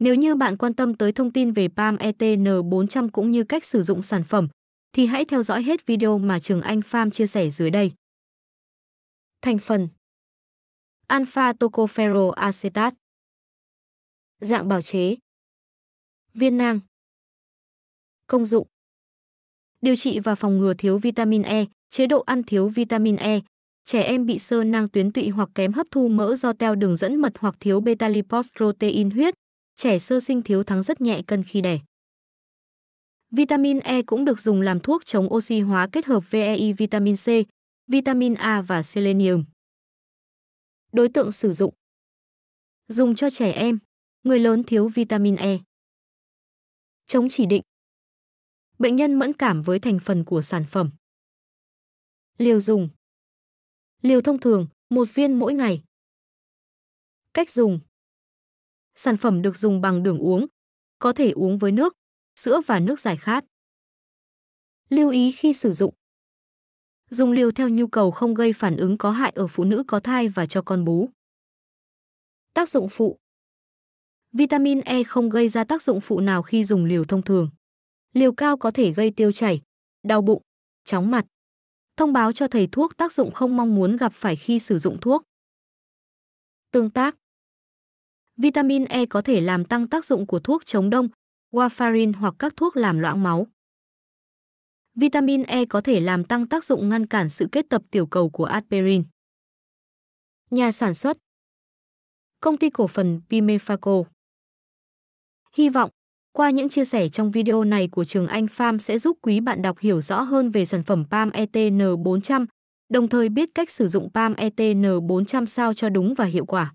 Nếu như bạn quan tâm tới thông tin về PAM ETN400 cũng như cách sử dụng sản phẩm, thì hãy theo dõi hết video mà Trường Anh Farm chia sẻ dưới đây. Thành phần Alpha tocopherol acetat Dạng bảo chế Viên nang Công dụng Điều trị và phòng ngừa thiếu vitamin E, chế độ ăn thiếu vitamin E, trẻ em bị sơ nang tuyến tụy hoặc kém hấp thu mỡ do teo đường dẫn mật hoặc thiếu beta lipoprotein huyết, trẻ sơ sinh thiếu thắng rất nhẹ cân khi đẻ. Vitamin E cũng được dùng làm thuốc chống oxy hóa kết hợp VEI vitamin C, vitamin A và selenium. Đối tượng sử dụng Dùng cho trẻ em, người lớn thiếu vitamin E. Chống chỉ định Bệnh nhân mẫn cảm với thành phần của sản phẩm. Liều dùng Liều thông thường, một viên mỗi ngày. Cách dùng Sản phẩm được dùng bằng đường uống, có thể uống với nước, sữa và nước giải khát. Lưu ý khi sử dụng. Dùng liều theo nhu cầu không gây phản ứng có hại ở phụ nữ có thai và cho con bú. Tác dụng phụ. Vitamin E không gây ra tác dụng phụ nào khi dùng liều thông thường. Liều cao có thể gây tiêu chảy, đau bụng, chóng mặt. Thông báo cho thầy thuốc tác dụng không mong muốn gặp phải khi sử dụng thuốc. Tương tác Vitamin E có thể làm tăng tác dụng của thuốc chống đông, warfarin hoặc các thuốc làm loãng máu. Vitamin E có thể làm tăng tác dụng ngăn cản sự kết tập tiểu cầu của aspirin. Nhà sản xuất Công ty cổ phần Pimefaco Hy vọng, qua những chia sẻ trong video này của trường Anh Farm sẽ giúp quý bạn đọc hiểu rõ hơn về sản phẩm PAM ETN 400, đồng thời biết cách sử dụng PAM ETN 400 sao cho đúng và hiệu quả.